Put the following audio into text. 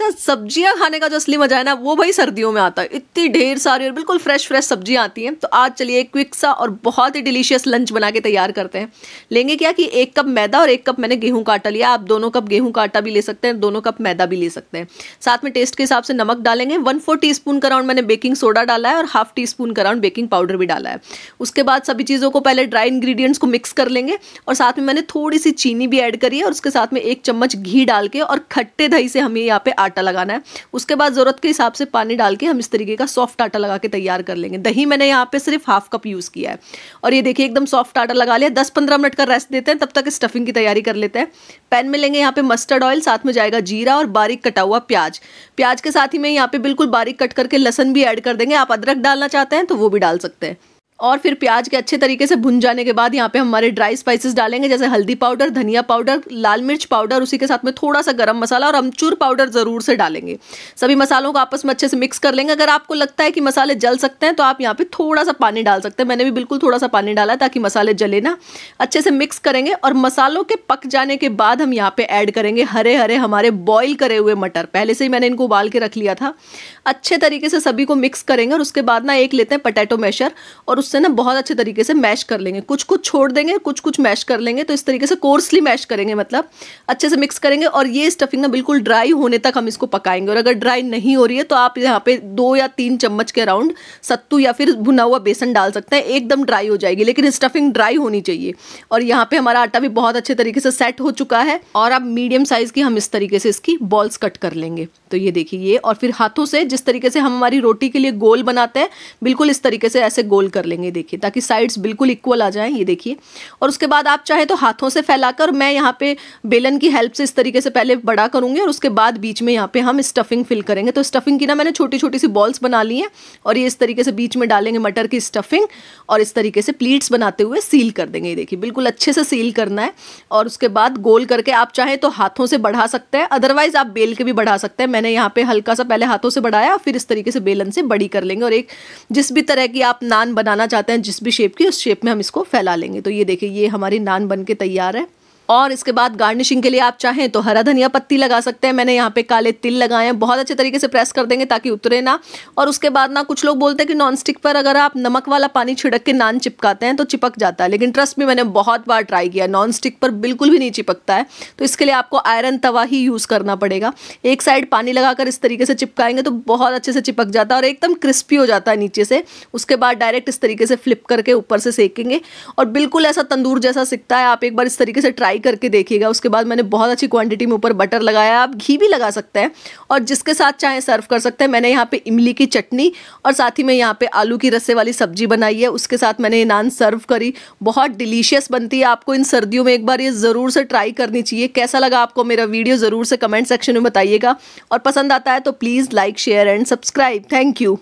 अच्छा सब्जियां खाने का जो असली मजा है ना वो भाई सर्दियों में आता है इतनी ढेर सारी और बिल्कुल फ्रेश फ्रेश सब्जियां आती हैं तो आज चलिए एक क्विक सा और बहुत ही डिलीशियस लंच बना के तैयार करते हैं लेंगे क्या कि एक कप मैदा और एक कप मैंने गेहूं का आटा लिया आप दोनों कप गेहूं का आटा भी ले सकते हैं दोनों कप मैदा भी ले सकते हैं साथ में टेस्ट के हिसाब से नमक डालेंगे वन फोर टी स्पून का राउंड मैंने बेकिंग सोडा डाला है और हाफ टी स्पून का राउंड बेकिंग पाउडर भी डाला है उसके बाद सभी चीज़ों को पहले ड्राई इंग्रीडियंट्स को मिक्स कर लेंगे और साथ में मैंने थोड़ी सी चीनी भी ऐड करी है और उसके साथ में एक चम्मच घी डाल के और खट्टे दही से हमें यहाँ पे आटा लगाना है उसके बाद ज़रूरत के हिसाब से पानी डाल के हम इस तरीके का सॉफ्ट आटा लगा के तैयार कर लेंगे दही मैंने यहाँ पे सिर्फ हाफ कप यूज़ किया है और ये देखिए एकदम सॉफ्ट आटा लगा लिया दस पंद्रह मिनट का रेस्ट देते हैं तब तक स्टफिंग की तैयारी कर लेते हैं पैन में लेंगे यहाँ पे मस्टर्ड ऑयल साथ में जाएगा जीरा और बारीक कटा हुआ प्याज प्याज के साथ ही मैं यहाँ पे बिल्कुल बारीक कट करके लहसन भी ऐड कर देंगे आप अदरक डालना चाहते हैं तो वो भी डाल सकते हैं और फिर प्याज के अच्छे तरीके से भुन जाने के बाद यहाँ पे हमारे ड्राई स्पाइसेस डालेंगे जैसे हल्दी पाउडर धनिया पाउडर लाल मिर्च पाउडर उसी के साथ में थोड़ा सा गरम मसाला और अमचूर पाउडर ज़रूर से डालेंगे सभी मसालों को आपस में अच्छे से मिक्स कर लेंगे अगर आपको लगता है कि मसाले जल सकते हैं तो आप यहाँ पर थोड़ा सा पानी डाल सकते हैं मैंने भी बिल्कुल थोड़ा सा पानी डाला ताकि मसाले जले ना अच्छे से मिक्स करेंगे और मसालों के पक जाने के बाद हम यहाँ पर ऐड करेंगे हरे हरे हमारे बॉयल करे हुए मटर पहले से ही मैंने इनको उबाल के रख लिया था अच्छे तरीके से सभी को मिक्स करेंगे और उसके बाद ना एक लेते हैं पटेटो मैशर और उससे ना बहुत अच्छे तरीके से मैश कर लेंगे कुछ कुछ छोड़ देंगे कुछ कुछ मैश कर लेंगे तो इस तरीके से कोर्सली मैश करेंगे मतलब अच्छे से मिक्स करेंगे और ये स्टफिंग ना बिल्कुल ड्राई होने तक हम इसको पकाएंगे और अगर ड्राई नहीं हो रही है तो आप यहाँ पे दो या तीन चम्मच के अराउंड सत्तू या फिर भुना हुआ बेसन डाल सकते हैं एकदम ड्राई हो जाएगी लेकिन स्टफिंग ड्राई होनी चाहिए और यहाँ पे हमारा आटा भी बहुत अच्छे तरीके से सेट हो चुका है और अब मीडियम साइज़ की हम इस तरीके से इसकी बॉल्स कट कर लेंगे तो ये देखिए ये और फिर हाथों से जिस तरीके से हम हमारी रोटी के लिए गोल बनाते हैं बिल्कुल इस तरीके से ऐसे गोल कर लेंगे करेंगे देखिए ताकि साइड्स बिल्कुल इक्वल आ जाएं ये देखिए और उसके बाद आप चाहे तो हाथों से फैलाकर मैं यहाँ पे बेलन की हेल्प से इस तरीके से पहले बड़ा करूँगी और उसके बाद बीच में यहाँ पे हम स्टफिंग फिल करेंगे तो स्टफिंग की ना मैंने छोटी छोटी सी बॉल्स बना ली हैं और ये इस तरीके से बीच में डालेंगे मटर की स्टफिंग और इस तरीके से प्लीट्स बनाते हुए सील कर देंगे ये देखिए बिल्कुल अच्छे से सील करना है और उसके बाद गोल करके आप चाहे तो हाथों से बढ़ा सकते हैं अदरवाइज आप बेल के भी बढ़ा सकते हैं मैंने यहाँ पे हल्का सा पहले हाथों से बढ़ाया फिर इस तरीके से बेलन से बड़ी कर लेंगे और एक जिस भी तरह की आप नान बनाना चाहते हैं जिस भी शेप की उस शेप में हम इसको फैला लेंगे तो ये देखिए ये हमारी नान बन के तैयार है और इसके बाद गार्निशिंग के लिए आप चाहें तो हरा धनिया पत्ती लगा सकते हैं मैंने यहाँ पे काले तिल लगाए हैं बहुत अच्छे तरीके से प्रेस कर देंगे ताकि उतरे ना और उसके बाद ना कुछ लोग बोलते हैं कि नॉन स्टिक पर अगर आप नमक वाला पानी छिड़क के नान चिपकाते हैं तो चिपक जाता है लेकिन ट्रस्ट में मैंने बहुत बार ट्राई किया नॉन स्टिक पर बिल्कुल भी नहीं चिपकता है तो इसके लिए आपको आयरन तवा ही यूज़ करना पड़ेगा एक साइड पानी लगाकर इस तरीके से चिपकाएंगे तो बहुत अच्छे से चिपक जाता है और एकदम क्रिस्पी हो जाता है नीचे से उसके बाद डायरेक्ट इस तरीके से फ्लिप करके ऊपर से सेकेंगे और बिल्कुल ऐसा तंदूर जैसा सीखता है आप एक बार इस तरीके से ट्राई ट्राई करके देखिएगा उसके बाद मैंने बहुत अच्छी क्वांटिटी में ऊपर बटर लगाया आप घी भी लगा सकते हैं और जिसके साथ चाहे सर्व कर सकते हैं मैंने यहाँ पे इमली की चटनी और साथ ही में यहाँ पे आलू की रस्से वाली सब्जी बनाई है उसके साथ मैंने ये नान सर्व करी बहुत डिलीशियस बनती है आपको इन सर्दियों में एक बार ये ज़रूर से ट्राई करनी चाहिए कैसा लगा आपको मेरा वीडियो ज़रूर से कमेंट सेक्शन में बताइएगा और पसंद आता है तो please like share and subscribe thank you